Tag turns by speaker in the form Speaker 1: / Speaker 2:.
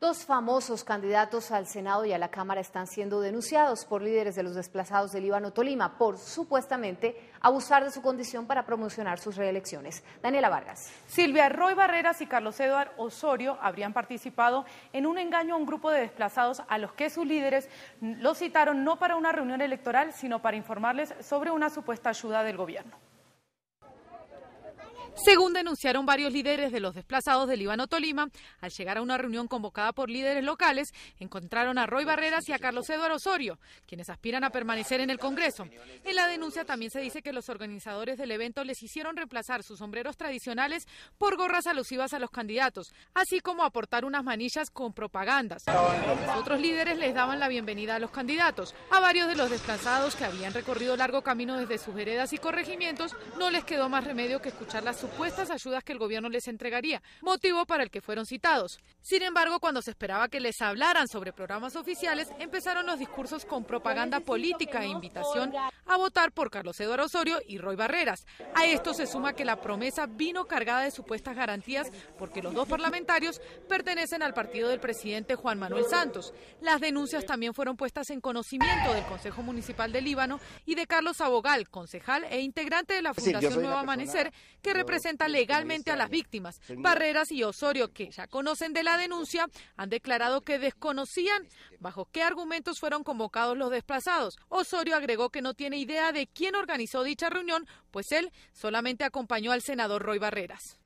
Speaker 1: Dos famosos candidatos al Senado y a la Cámara están siendo denunciados por líderes de los desplazados del Líbano Tolima por supuestamente abusar de su condición para promocionar sus reelecciones. Daniela Vargas. Silvia Roy Barreras y Carlos Eduardo Osorio habrían participado en un engaño a un grupo de desplazados a los que sus líderes los citaron no para una reunión electoral, sino para informarles sobre una supuesta ayuda del gobierno. Según denunciaron varios líderes de los desplazados de Líbano Tolima, al llegar a una reunión convocada por líderes locales, encontraron a Roy Barreras y a Carlos Eduardo Osorio, quienes aspiran a permanecer en el Congreso. En la denuncia también se dice que los organizadores del evento les hicieron reemplazar sus sombreros tradicionales por gorras alusivas a los candidatos, así como aportar unas manillas con propagandas. otros líderes les daban la bienvenida a los candidatos. A varios de los desplazados que habían recorrido largo camino desde sus heredas y corregimientos, no les quedó más remedio que escuchar las puestas ayudas que el gobierno les entregaría, motivo para el que fueron citados. Sin embargo, cuando se esperaba que les hablaran sobre programas oficiales, empezaron los discursos con propaganda política e invitación a votar por Carlos Eduardo Osorio y Roy Barreras. A esto se suma que la promesa vino cargada de supuestas garantías porque los dos parlamentarios pertenecen al partido del presidente Juan Manuel Santos. Las denuncias también fueron puestas en conocimiento del Consejo Municipal de Líbano y de Carlos Abogal, concejal e integrante de la Fundación Nuevo Amanecer, que representa legalmente a las víctimas. Barreras y Osorio, que ya conocen de la denuncia, han declarado que desconocían bajo qué argumentos fueron convocados los desplazados. Osorio agregó que no tiene idea de quién organizó dicha reunión, pues él solamente acompañó al senador Roy Barreras.